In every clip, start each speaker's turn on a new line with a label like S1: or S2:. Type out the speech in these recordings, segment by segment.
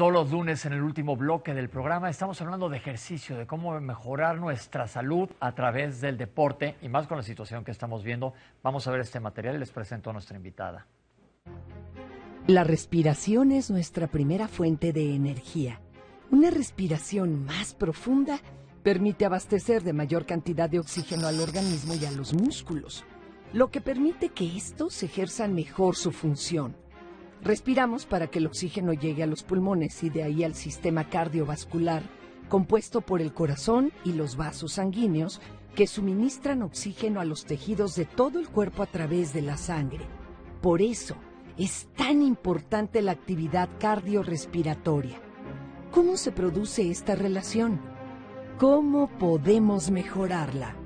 S1: Todos los lunes en el último bloque del programa estamos hablando de ejercicio, de cómo mejorar nuestra salud a través del deporte y más con la situación que estamos viendo. Vamos a ver este material y les presento a nuestra invitada.
S2: La respiración es nuestra primera fuente de energía. Una respiración más profunda permite abastecer de mayor cantidad de oxígeno al organismo y a los músculos, lo que permite que estos ejerzan mejor su función. Respiramos para que el oxígeno llegue a los pulmones y de ahí al sistema cardiovascular, compuesto por el corazón y los vasos sanguíneos que suministran oxígeno a los tejidos de todo el cuerpo a través de la sangre. Por eso es tan importante la actividad cardiorrespiratoria. ¿Cómo se produce esta relación? ¿Cómo podemos mejorarla?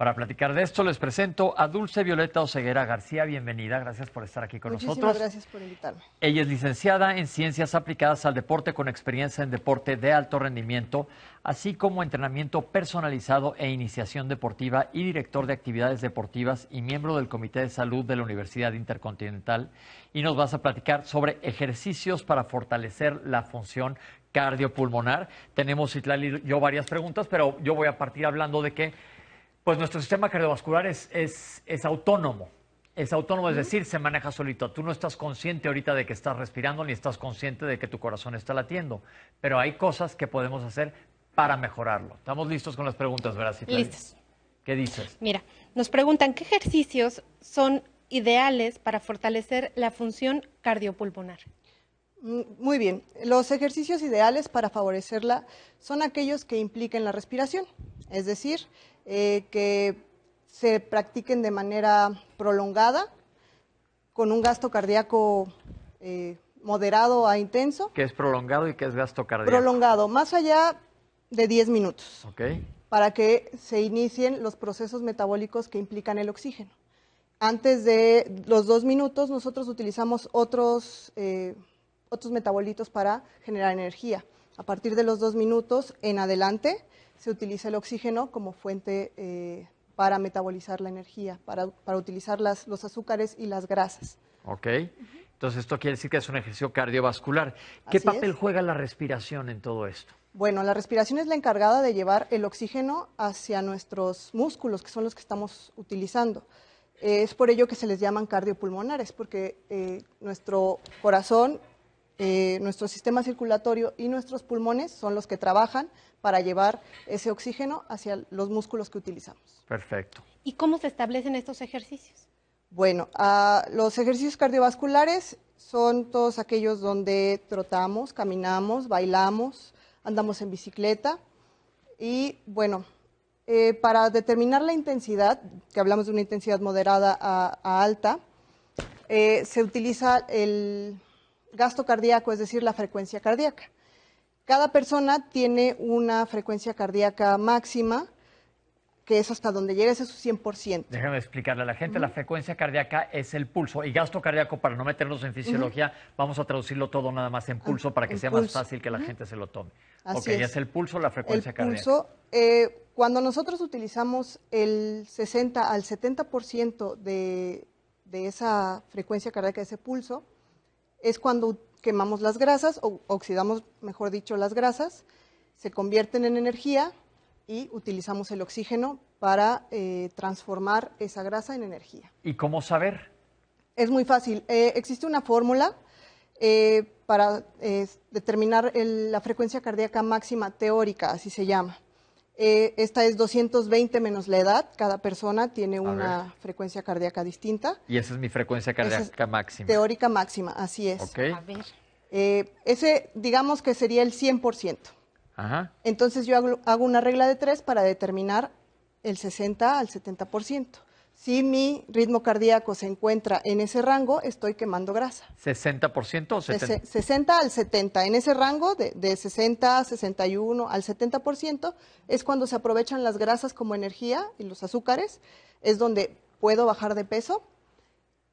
S1: Para platicar de esto les presento a Dulce Violeta Oseguera García. Bienvenida, gracias por estar aquí con Muchísimas gracias por invitarme. Ella es licenciada en Ciencias Aplicadas al Deporte con experiencia en deporte de alto rendimiento, así como entrenamiento personalizado e iniciación deportiva y director de actividades deportivas y miembro del Comité de Salud de la Universidad Intercontinental. Y nos vas a platicar sobre ejercicios para fortalecer la función cardiopulmonar. Tenemos, Itlali, yo varias preguntas, pero yo voy a partir hablando de que pues nuestro sistema cardiovascular es, autónomo, es autónomo, es decir, se maneja solito. Tú no estás consciente ahorita de que estás respirando ni estás consciente de que tu corazón está latiendo, pero hay cosas que podemos hacer para mejorarlo. Estamos listos con las preguntas, ¿verdad? listos. ¿Qué dices?
S3: Mira, nos preguntan qué ejercicios son ideales para fortalecer la función cardiopulmonar. Mm, muy bien,
S4: los ejercicios ideales para favorecerla son aquellos que impliquen la respiración, es decir, eh, que se practiquen de manera prolongada, con un gasto cardíaco eh, moderado a intenso.
S1: ¿Qué es prolongado y qué es gasto cardíaco?
S4: Prolongado, más allá de 10 minutos. Para que se inicien los procesos metabólicos que implican el oxígeno. Antes de los dos minutos, nosotros utilizamos otros, eh, otros metabolitos para generar energía. A partir de los dos minutos en adelante se utiliza el oxígeno como fuente eh, para metabolizar la energía, para, utilizar las, los azúcares y las grasas.
S1: Ok. Entonces, esto quiere decir que es un ejercicio cardiovascular. ¿Qué papel juega la respiración en todo esto?
S4: Bueno, la respiración es la encargada de llevar el oxígeno hacia nuestros músculos, que son los que estamos utilizando. es por ello que se les llaman cardiopulmonares, porque eh, nuestro corazón eh, nuestro sistema circulatorio y nuestros pulmones son los que trabajan para llevar ese oxígeno hacia los músculos que utilizamos.
S1: Perfecto.
S3: ¿Y cómo
S4: se establecen estos ejercicios? Bueno, ah, los ejercicios cardiovasculares son todos aquellos donde trotamos, caminamos, bailamos, andamos en bicicleta y bueno, eh, para determinar la intensidad, que hablamos de una intensidad moderada a, alta, eh, se utiliza el gasto cardíaco, es decir, la frecuencia cardíaca. Cada persona tiene una frecuencia cardíaca máxima, que es hasta donde llega, ese su 100%.
S1: Déjame explicarle a la gente, la frecuencia cardíaca es el pulso y gasto cardíaco, para no meternos en fisiología, vamos a traducirlo todo nada más en ah, pulso para que sea más fácil que la gente se lo tome. Así ok, es. el pulso, la frecuencia el cardíaca. Pulso,
S4: eh, cuando nosotros utilizamos el 60 al 70% de, de esa frecuencia cardíaca, ese pulso, es cuando quemamos las grasas o oxidamos, mejor dicho, las grasas, se convierten en energía y utilizamos el oxígeno para eh, transformar esa grasa en energía.
S1: ¿Y cómo saber?
S4: Es muy fácil. Eh, existe una fórmula eh, para determinar la frecuencia cardíaca máxima teórica, así se llama. Eh, esta es 220 menos la edad. Cada persona tiene una frecuencia cardíaca distinta.
S1: Y esa es mi frecuencia cardíaca máxima. Teórica
S4: máxima, así es. A ver. Eh, ese, digamos que sería el 100%. Ajá. Entonces yo hago, hago, una regla de tres para determinar el 60 al 70%. Si mi ritmo cardíaco se encuentra en ese rango, estoy quemando grasa.
S1: ¿60% o 70?
S4: 60 al 70. En ese rango de, 60, 61 al 70% es cuando se aprovechan las grasas como energía y los azúcares. Es donde puedo bajar de peso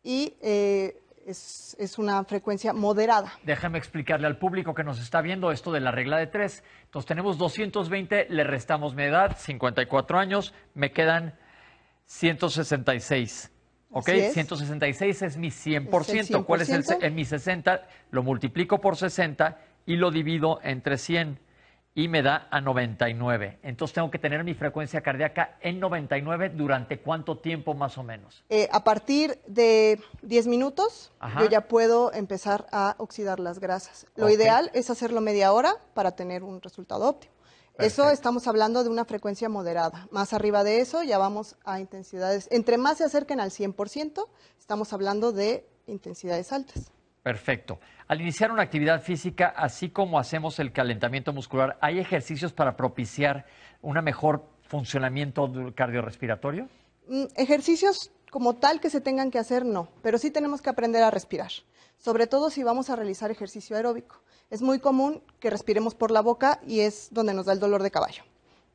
S4: y eh, es, es, una frecuencia moderada.
S1: Déjame explicarle al público que nos está viendo esto de la regla de tres. Entonces tenemos 220, le restamos mi edad, 54 años, me quedan 166. ¿Ok? 166 es mi 100%. ¿Cuál es el, en mi 60? Lo multiplico por 60 y lo divido entre 100 y me da a 99. Entonces tengo que tener mi frecuencia cardíaca en 99 durante cuánto tiempo más o menos.
S4: Eh, a partir de 10 minutos yo ya puedo empezar a oxidar las grasas. Lo ideal es hacerlo media hora para tener un resultado óptimo. Eso estamos hablando de una frecuencia moderada. Más arriba de eso ya vamos a intensidades. Entre más se acerquen al 100%, estamos hablando de intensidades altas.
S1: Perfecto. Al iniciar una actividad física, así como hacemos el calentamiento muscular, ¿hay ejercicios para propiciar un mejor funcionamiento cardiorrespiratorio?
S4: Mm, ejercicios como tal que se tengan que hacer, no, pero sí tenemos que aprender a respirar sobre todo si vamos a realizar ejercicio aeróbico. Es muy común que respiremos por la boca y es donde nos da el dolor de caballo,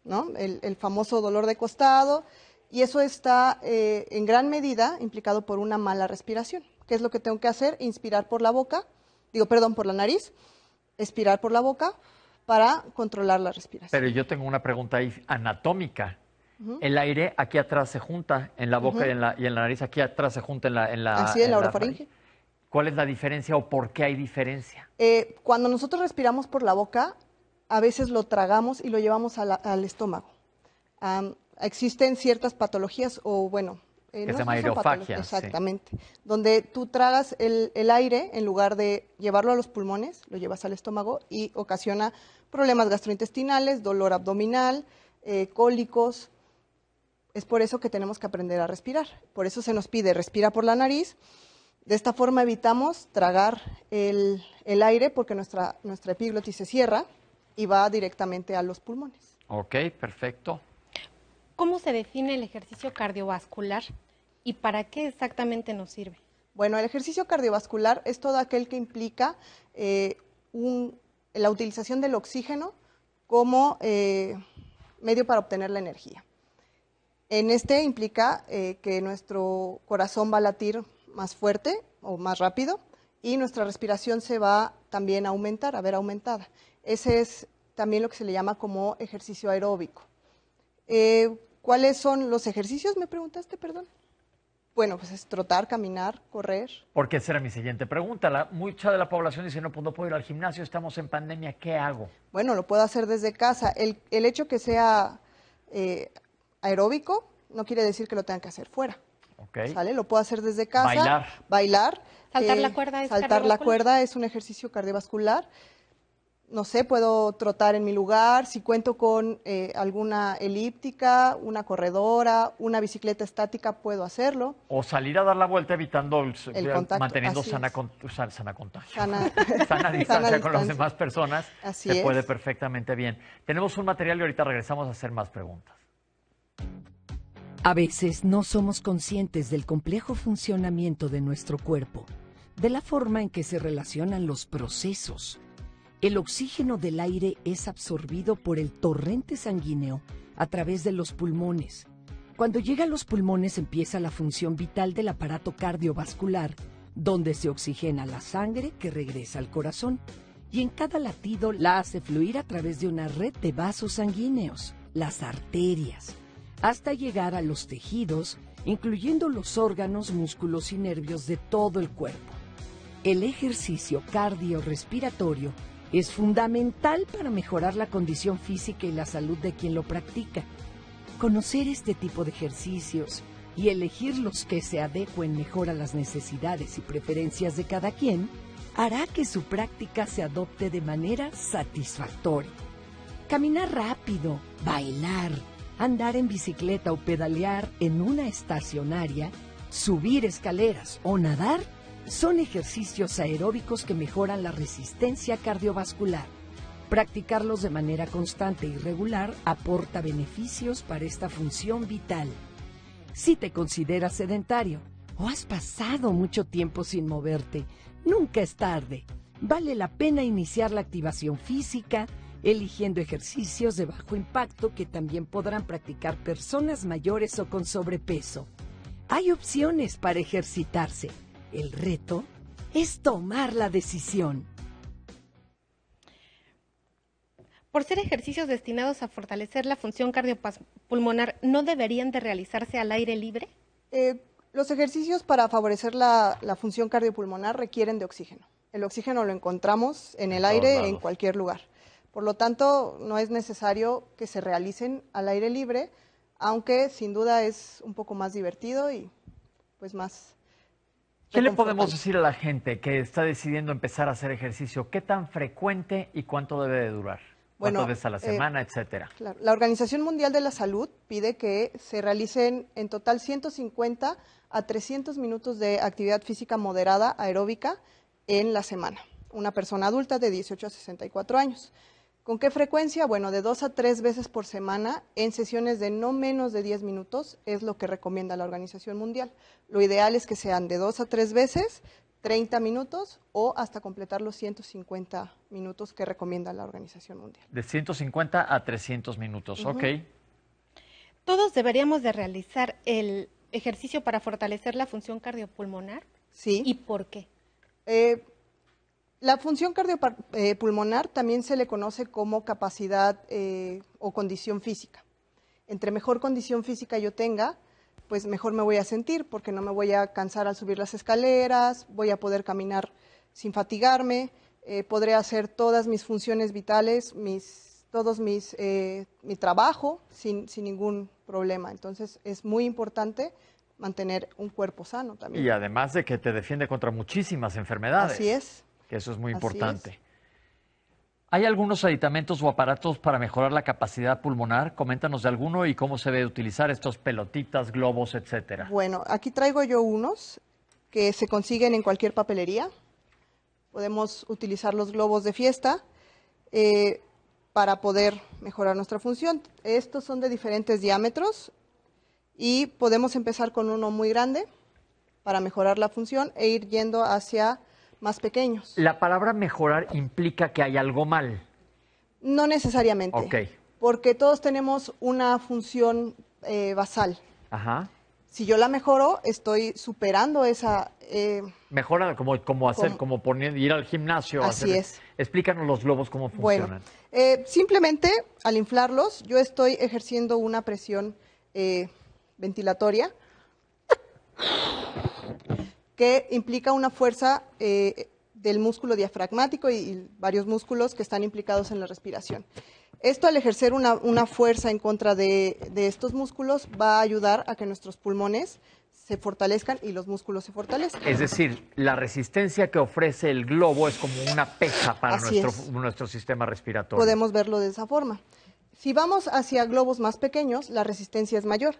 S4: ¿no? el, famoso dolor de costado, y eso está eh, en gran medida implicado por una mala respiración. ¿Qué es lo que tengo que hacer? Inspirar por la boca, digo, perdón, por la nariz, expirar por la boca para controlar la respiración.
S1: Pero yo tengo una pregunta ahí anatómica. El aire aquí atrás se junta en la boca y, en la, nariz, aquí atrás se junta en la... En la orofaringe. ¿Cuál es la diferencia o por qué hay diferencia?
S4: Eh, cuando nosotros respiramos por la boca, a veces lo tragamos y lo llevamos al estómago. existen ciertas patologías o, bueno, eh, se llama aerofagia. Exactamente. Donde tú tragas el, aire en lugar de llevarlo a los pulmones, lo llevas al estómago y ocasiona problemas gastrointestinales, dolor abdominal, eh, cólicos. Es por eso que tenemos que aprender a respirar. Por eso se nos pide respira por la nariz de esta forma evitamos tragar el, aire porque nuestra, nuestra epiglotis se cierra y va directamente a los pulmones. Ok, perfecto.
S3: ¿Cómo se define el ejercicio cardiovascular y para qué exactamente nos sirve?
S4: Bueno, el ejercicio cardiovascular es todo aquel que implica eh, un, la utilización del oxígeno como eh, medio para obtener la energía. En este implica eh, que nuestro corazón va a latir más fuerte o más rápido y nuestra respiración se va también a aumentar, a ver aumentada. Ese es también lo que se le llama como ejercicio aeróbico. Eh, ¿Cuáles son los ejercicios? Me preguntaste, perdón. Bueno, pues es trotar, caminar, correr.
S1: Porque esa era mi siguiente pregunta. mucha de la población dice, no, pues no puedo ir al gimnasio, estamos en pandemia, ¿qué hago?
S4: Bueno, lo puedo hacer desde casa. El, hecho que sea eh, aeróbico no quiere decir que lo tengan que hacer fuera. ¿Sale? Lo puedo hacer desde casa. Bailar. Bailar.
S3: Saltar la eh, cuerda es Saltar la cuerda
S4: es un ejercicio cardiovascular. No sé, puedo trotar en mi lugar. Si cuento con eh, alguna elíptica, una corredora, una bicicleta estática, puedo hacerlo.
S1: O salir a dar la vuelta evitando, el, eh, manteniendo sana, contagio.
S4: Sana, distancia, con las
S1: demás personas.
S4: Así se puede
S1: perfectamente bien. Tenemos un material y ahorita regresamos a hacer más preguntas.
S2: A veces no somos conscientes del complejo funcionamiento de nuestro cuerpo, de la forma en que se relacionan los procesos. El oxígeno del aire es absorbido por el torrente sanguíneo a través de los pulmones. Cuando llega a los pulmones empieza la función vital del aparato cardiovascular, donde se oxigena la sangre que regresa al corazón y en cada latido la hace fluir a través de una red de vasos sanguíneos, las arterias hasta llegar a los tejidos, incluyendo los órganos, músculos y nervios de todo el cuerpo. El ejercicio cardiorrespiratorio es fundamental para mejorar la condición física y la salud de quien lo practica. Conocer este tipo de ejercicios y elegir los que se adecuen mejor a las necesidades y preferencias de cada quien hará que su práctica se adopte de manera satisfactoria. Caminar rápido, bailar, andar en bicicleta o pedalear en una estacionaria, subir escaleras o nadar son ejercicios aeróbicos que mejoran la resistencia cardiovascular. Practicarlos de manera constante y regular aporta beneficios para esta función vital. Si te consideras sedentario o has pasado mucho tiempo sin moverte, nunca es tarde. Vale la pena iniciar la activación física, eligiendo ejercicios de bajo impacto que también podrán practicar personas mayores o con sobrepeso. Hay opciones para ejercitarse. El reto es tomar la decisión.
S3: Por ser ejercicios destinados a fortalecer la función cardiopulmonar, ¿no deberían de realizarse al aire libre? Eh, los ejercicios
S4: para favorecer la, función cardiopulmonar requieren de oxígeno. El oxígeno lo encontramos en el aire, en cualquier lugar. Por lo tanto, no es necesario que se realicen al aire libre, aunque sin duda es un poco más divertido y pues más.
S1: ¿Qué le podemos decir a la gente que está decidiendo empezar a hacer ejercicio? ¿Qué tan frecuente y cuánto debe de durar? ¿Cuántas a la eh, semana, etcétera?
S4: La Organización Mundial de la Salud pide que se realicen en total 150 a 300 minutos de actividad física moderada aeróbica en la semana. Una persona adulta de 18 a 64 años. ¿Con qué frecuencia? Bueno, de dos a tres veces por semana en sesiones de no menos de 10 minutos es lo que recomienda la Organización Mundial. Lo ideal es que sean de dos a tres veces, 30 minutos o hasta completar los 150
S3: minutos que recomienda la Organización Mundial.
S1: De 150 a 300 minutos, ok.
S3: Todos deberíamos de realizar el ejercicio para fortalecer la función cardiopulmonar. Sí. ¿Y por qué? Eh, la función
S4: cardiopulmonar eh, también se le conoce como capacidad eh, o condición física. Entre mejor condición física yo tenga, pues mejor me voy a sentir porque no me voy a cansar al subir las escaleras, voy a poder caminar sin fatigarme, eh, podré hacer todas mis funciones vitales, mis, todos mis, mi trabajo sin, sin ningún problema. Entonces es muy importante mantener un cuerpo sano también.
S1: Y además de que te defiende contra muchísimas enfermedades. Así es eso es muy importante. ¿Hay algunos aditamentos o aparatos para mejorar la capacidad pulmonar? Coméntanos de alguno y cómo se debe utilizar estos pelotitas, globos, etcétera.
S4: Bueno, aquí traigo yo unos que se consiguen en cualquier papelería. Podemos utilizar los globos de fiesta eh, para poder mejorar nuestra función. Estos son de diferentes diámetros y podemos empezar con uno muy grande para mejorar la función e ir yendo hacia
S1: la palabra mejorar implica que hay algo mal.
S4: No necesariamente. Porque todos tenemos una función eh, basal. Ajá. Si yo la mejoro, estoy superando esa. Eh,
S1: Mejora como, como hacer, como, ir al gimnasio. Así es. Explícanos los globos cómo funcionan. Bueno,
S4: eh, simplemente al inflarlos, yo estoy ejerciendo una presión ventilatoria que implica una fuerza eh, del músculo diafragmático y, varios músculos que están implicados en la respiración. Esto al ejercer una, fuerza en contra de, estos músculos va a ayudar a que nuestros pulmones se fortalezcan y los músculos se fortalezcan. Es
S1: decir, la resistencia que ofrece el globo es como una pesa para nuestro, nuestro sistema respiratorio. Podemos
S4: verlo de esa forma. Si vamos hacia globos más pequeños, la resistencia es mayor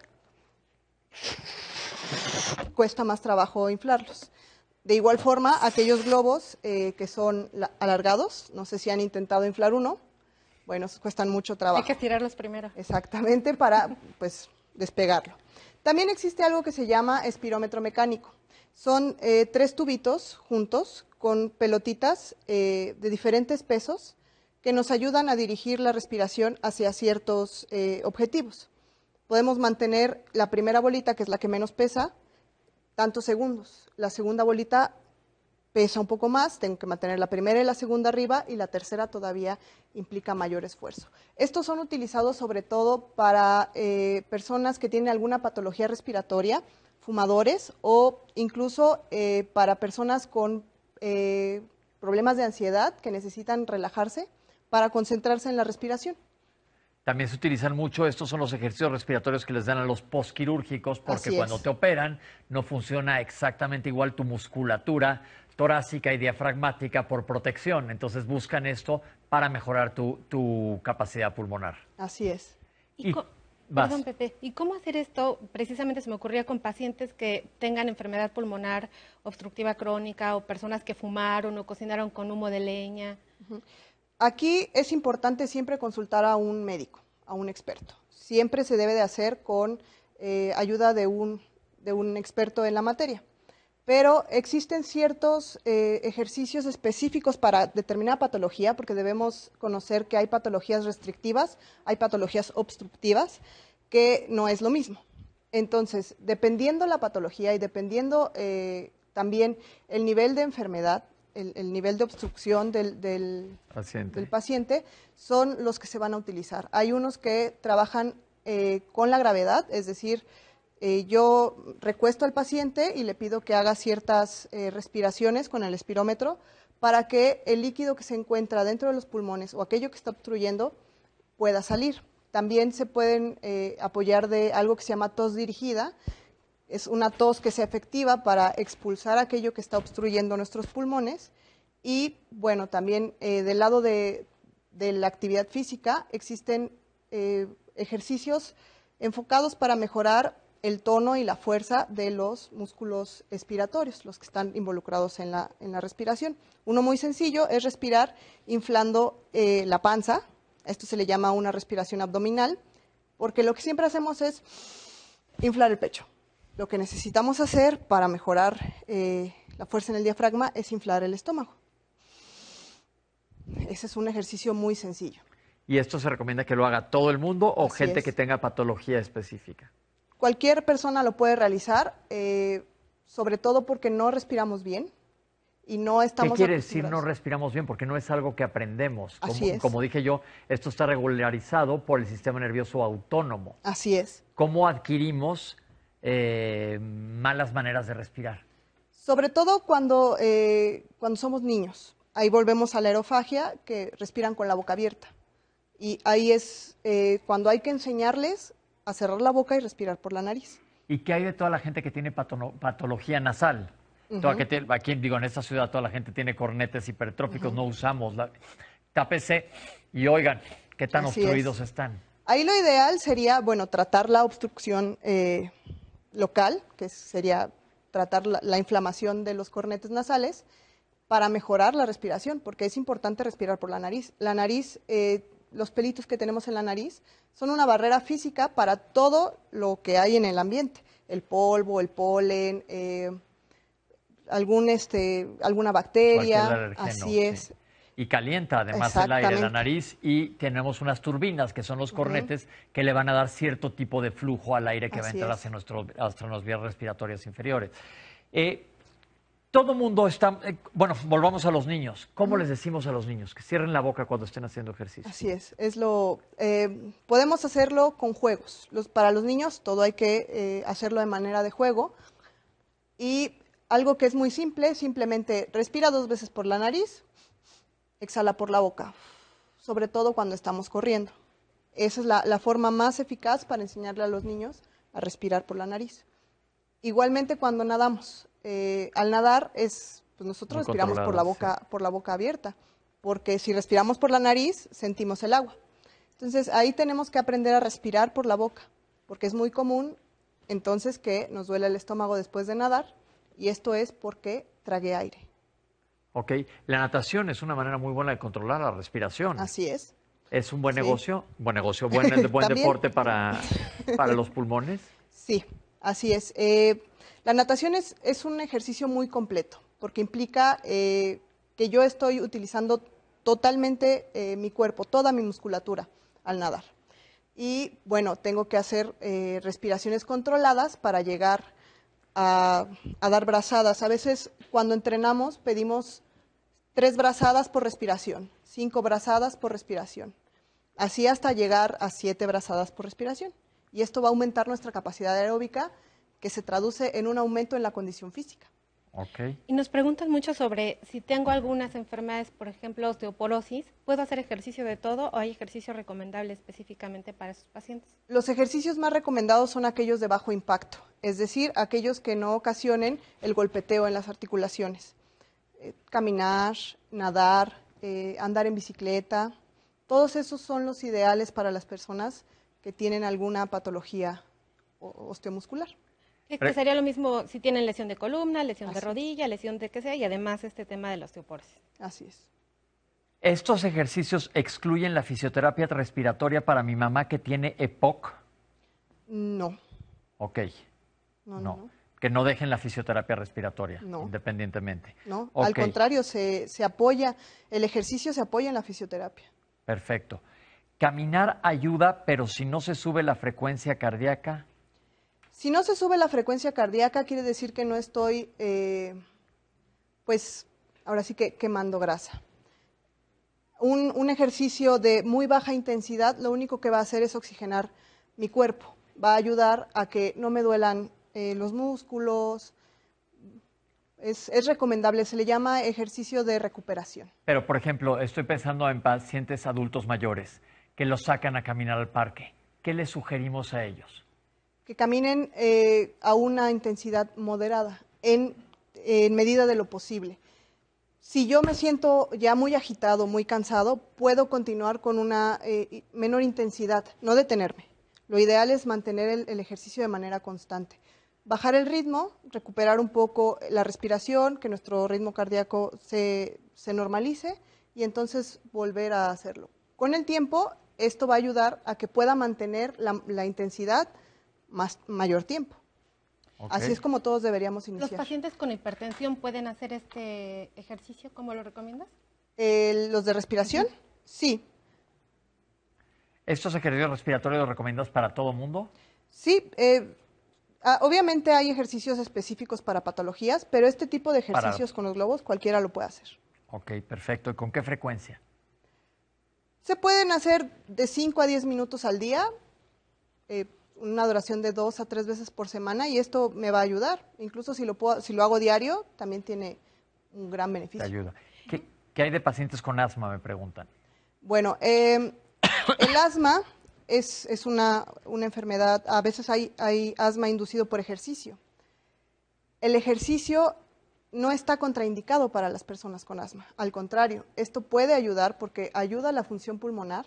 S4: cuesta más trabajo inflarlos. De igual forma, aquellos globos eh, que son alargados, no sé si han intentado inflar uno, bueno, cuestan mucho trabajo. Hay
S3: que tirarlos primero. Exactamente,
S4: para pues despegarlo. También existe algo que se llama espirómetro mecánico. Son eh, tres tubitos juntos con pelotitas eh, de diferentes pesos que nos ayudan a dirigir la respiración hacia ciertos objetivos. Podemos mantener la primera bolita, que es la que menos pesa, tantos segundos. La segunda bolita pesa un poco más, tengo que mantener la primera y la segunda arriba y la tercera todavía implica mayor esfuerzo. Estos son utilizados sobre todo para eh, personas que tienen alguna patología respiratoria, fumadores o incluso eh, para personas con eh, problemas de ansiedad que necesitan relajarse para concentrarse en la respiración.
S1: También se utilizan mucho, estos son los ejercicios respiratorios que les dan a los postquirúrgicos, porque cuando te operan no funciona exactamente igual tu musculatura torácica y diafragmática por protección. Entonces buscan esto para mejorar tu, tu capacidad pulmonar.
S3: Así es. Y, perdón, Pepe, ¿y cómo hacer esto? Precisamente se me ocurría con pacientes que tengan enfermedad pulmonar obstructiva crónica o personas que fumaron o cocinaron con humo de leña.
S4: Aquí es importante siempre consultar a un médico, a un experto. Siempre se debe de hacer con eh, ayuda de un, experto en la materia pero existen ciertos eh, ejercicios específicos para determinada patología, porque debemos conocer que hay patologías restrictivas, hay patologías obstructivas, que no es lo mismo. Entonces, dependiendo la patología y dependiendo eh, también el nivel de enfermedad, el, nivel de obstrucción del, del, paciente. son los que se van a utilizar. Hay unos que trabajan eh, con la gravedad, es decir, eh, yo recuesto al paciente y le pido que haga ciertas eh, respiraciones con el espirómetro para que el líquido que se encuentra dentro de los pulmones o aquello que está obstruyendo pueda salir. También se pueden apoyar de algo que se llama tos dirigida, es una tos que sea efectiva para expulsar aquello que está obstruyendo nuestros pulmones. Y bueno, también eh, del lado de, la actividad física existen eh, ejercicios enfocados para mejorar el tono y la fuerza de los músculos expiratorios, los que están involucrados en la, respiración. Uno muy sencillo es respirar inflando eh, la panza, esto se le llama una respiración abdominal, porque lo que siempre hacemos es inflar el pecho lo que necesitamos hacer para mejorar eh, la fuerza en el diafragma es inflar el estómago. Ese es un ejercicio muy sencillo.
S1: ¿Y esto se recomienda que lo haga todo el mundo o gente que tenga patología específica?
S4: Cualquier persona lo puede realizar, eh, sobre todo porque no respiramos bien y no estamos. ¿Qué quiere decir no
S1: respiramos bien? Porque no es algo que aprendemos. Como, Así es. como dije yo, esto está regularizado por el sistema nervioso autónomo.
S4: Así es.
S1: ¿Cómo adquirimos eh, malas maneras de respirar.
S4: Sobre todo cuando, eh, cuando somos niños. Ahí volvemos a la aerofagia, que respiran con la boca abierta. Y ahí es eh, cuando hay que enseñarles a cerrar la boca y respirar por la nariz.
S1: ¿Y qué hay de toda la gente que tiene patología nasal? que aquí, digo, en esta ciudad toda la gente tiene cornetes hipertrópicos, no usamos. La, tápese y oigan qué tan obstruidos están.
S4: Ahí lo ideal sería, bueno, tratar la obstrucción local, que sería tratar la, inflamación de los cornetes nasales, para mejorar la respiración, porque es importante respirar por la nariz. La nariz, eh, los pelitos que tenemos en la nariz, son una barrera física para todo lo que hay en el ambiente, el polvo, el polen. Eh, algún este alguna bacteria, así es
S1: y calienta además el aire, de la nariz, y tenemos unas turbinas que son los cornetes que le van a dar cierto tipo de flujo al aire que va a entrar hacia, nuestras vías respiratorias inferiores. Eh, todo mundo está, eh, bueno, volvamos a los niños. ¿Cómo les decimos a los niños que cierren la boca cuando estén haciendo ejercicio? Así
S4: es, es lo eh, podemos hacerlo con juegos. Los, para los niños todo hay que hacerlo de manera de juego y algo que es muy simple, simplemente respira dos veces por la nariz, exhala por la boca, sobre todo cuando estamos corriendo. Esa es la, forma más eficaz para enseñarle a los niños a respirar por la nariz. Igualmente cuando nadamos, eh, al nadar es, pues, nosotros respiramos por la, boca, por la boca abierta, porque si respiramos por la nariz sentimos el agua. Entonces ahí tenemos que aprender a respirar por la boca, porque es muy común entonces que nos duele el estómago después de nadar y esto es porque tragué aire.
S1: Okay, La natación es una manera muy buena de controlar la respiración. Así es. ¿Es un buen negocio? Buen negocio, buen, deporte para, para los pulmones.
S4: Sí, así es. Eh, la natación es, un ejercicio muy completo, porque implica eh, que yo estoy utilizando totalmente eh, mi cuerpo, toda mi musculatura al nadar. Y bueno, tengo que hacer respiraciones controladas para llegar a, dar brazadas. A veces cuando entrenamos pedimos tres brazadas por respiración, cinco brazadas por respiración, así hasta llegar a siete brazadas por respiración. Y esto va a aumentar nuestra capacidad aeróbica, que se traduce en un aumento en la condición física.
S3: Y nos preguntan mucho sobre si tengo algunas enfermedades, por ejemplo, osteoporosis, ¿puedo hacer ejercicio de todo o hay ejercicio recomendable específicamente para esos pacientes? Los
S4: ejercicios más recomendados son aquellos de bajo impacto, es decir, aquellos que no ocasionen el golpeteo en las articulaciones. Eh, caminar, nadar, eh, andar en bicicleta, todos esos son los ideales para las personas que tienen alguna
S3: patología osteomuscular que sería lo mismo si tienen lesión de columna, lesión de rodilla, lesión de que sea, y además este tema de la osteoporosis. Así es.
S1: ¿Estos ejercicios excluyen la fisioterapia respiratoria para mi mamá que tiene EPOC? No. Ok. No, no. Que no dejen la fisioterapia respiratoria, independientemente. No, al contrario,
S4: se apoya, el ejercicio se apoya en la fisioterapia.
S1: Perfecto. Caminar ayuda, pero si no se sube la frecuencia cardíaca,
S4: si no se sube la frecuencia cardíaca, quiere decir que no estoy, eh, pues, ahora sí que quemando grasa. Un, ejercicio de muy baja intensidad lo único que va a hacer es oxigenar mi cuerpo. Va a ayudar a que no me duelan eh, los músculos. Es, es, recomendable, se le llama ejercicio de recuperación.
S1: Pero, por ejemplo, estoy pensando en pacientes adultos mayores que los sacan a caminar al parque. ¿Qué les sugerimos a ellos?
S4: que caminen eh, a una intensidad moderada, en, medida de lo posible. Si yo me siento ya muy agitado, muy cansado, puedo continuar con una eh, menor intensidad, no detenerme. Lo ideal es mantener el, ejercicio de manera constante. Bajar el ritmo, recuperar un poco la respiración, que nuestro ritmo cardíaco se, normalice y entonces volver a hacerlo. Con el tiempo, esto va a ayudar a que pueda mantener la intensidad más, mayor tiempo. Así es como todos deberíamos iniciar. ¿Los
S3: pacientes con hipertensión pueden hacer este ejercicio? ¿Cómo lo recomiendas?
S4: Eh, ¿Los de respiración? Sí.
S1: ¿Estos ejercicios respiratorios los recomiendas para todo
S4: mundo? Sí. Eh, ah, obviamente hay ejercicios específicos para patologías, pero este tipo de ejercicios con los globos cualquiera lo puede hacer.
S1: Ok, perfecto. ¿Y con qué frecuencia?
S4: Se pueden hacer de 5 a 10 minutos al día. Eh, una duración de dos a tres veces por semana y esto me va a ayudar. Incluso si lo, puedo, si lo hago diario, también tiene un gran beneficio. Te
S1: ayuda. ¿Qué, hay de pacientes con asma, me preguntan?
S4: Bueno, em, el asma es, una, enfermedad, a veces hay, hay asma inducido por ejercicio. El ejercicio no está contraindicado para las personas con asma, al contrario, esto puede ayudar porque ayuda a la función pulmonar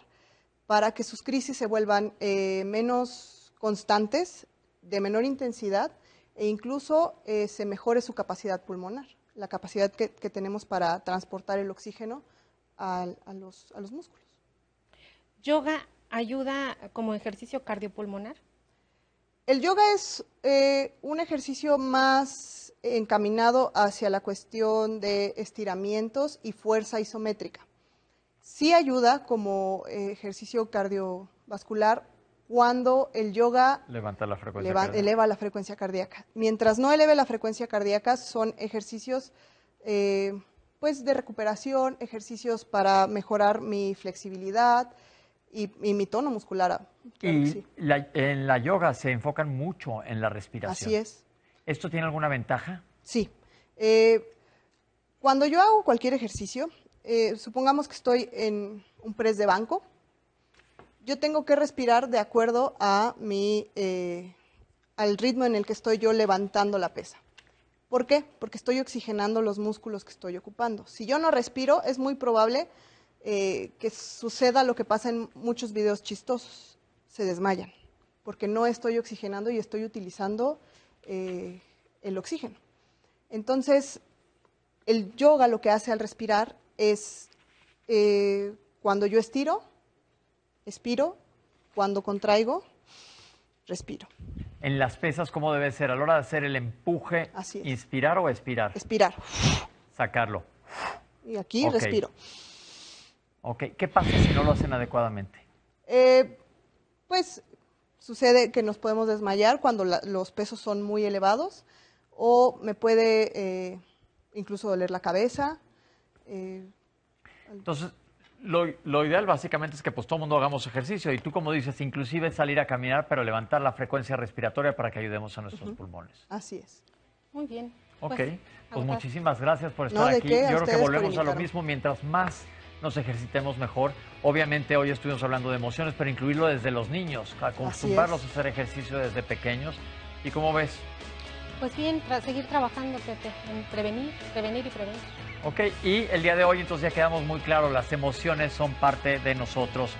S4: para que sus crisis se vuelvan eh, menos constantes, de menor intensidad e incluso eh, se mejore su capacidad pulmonar, la capacidad que, tenemos para transportar el oxígeno a,
S3: los, músculos. ¿Yoga ayuda como ejercicio cardiopulmonar?
S4: El yoga es eh, un ejercicio más encaminado hacia la cuestión de estiramientos y fuerza isométrica. Sí ayuda como eh, ejercicio cardiovascular cuando el yoga
S1: eleva
S4: la frecuencia cardíaca. Mientras no eleve la frecuencia cardíaca, son ejercicios eh, pues de recuperación, ejercicios para mejorar mi flexibilidad y, mi tono muscular. y
S1: en la yoga se enfocan mucho en la respiración. Así es. ¿Esto tiene alguna ventaja?
S4: Sí. Eh, cuando yo hago cualquier ejercicio, eh, supongamos que estoy en un press de banco, yo tengo que respirar de acuerdo a mi, eh, al ritmo en el que estoy yo levantando la pesa. ¿Por qué? Porque estoy oxigenando los músculos que estoy ocupando. Si yo no respiro, es muy probable eh, que suceda lo que pasa en muchos videos chistosos. Se desmayan, porque no estoy oxigenando y estoy utilizando eh, el oxígeno. Entonces, el yoga lo que hace al respirar es, cuando yo estiro, expiro, cuando contraigo, respiro.
S1: En las pesas, ¿cómo debe ser? A la hora de hacer el empuje, ¿inspirar o expirar? Expirar. Sacarlo.
S4: Y aquí respiro.
S1: Ok, ¿qué pasa si no lo hacen adecuadamente?
S4: Eh, pues sucede que nos podemos desmayar cuando los pesos son muy elevados o me puede eh, incluso doler la cabeza. Eh, Entonces,
S1: lo, ideal básicamente es que pues todo mundo hagamos ejercicio y tú como dices, inclusive salir a caminar, pero levantar la frecuencia respiratoria para que ayudemos a nuestros pulmones.
S4: Así es. Muy bien. Ok, pues, pues muchísimas gracias por estar aquí. Yo creo que volvemos a lo
S1: mismo, mientras más nos ejercitemos mejor. Obviamente hoy estuvimos hablando de emociones, pero incluirlo desde los niños, acostumbrarlos a hacer ejercicio desde pequeños. ¿Y cómo ves?
S3: Pues bien, seguir trabajando, en prevenir, prevenir y prevenir.
S1: Ok, y el día de hoy entonces ya quedamos muy claro, las emociones son parte de nosotros,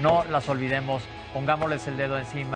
S1: no las olvidemos, pongámosles el dedo encima.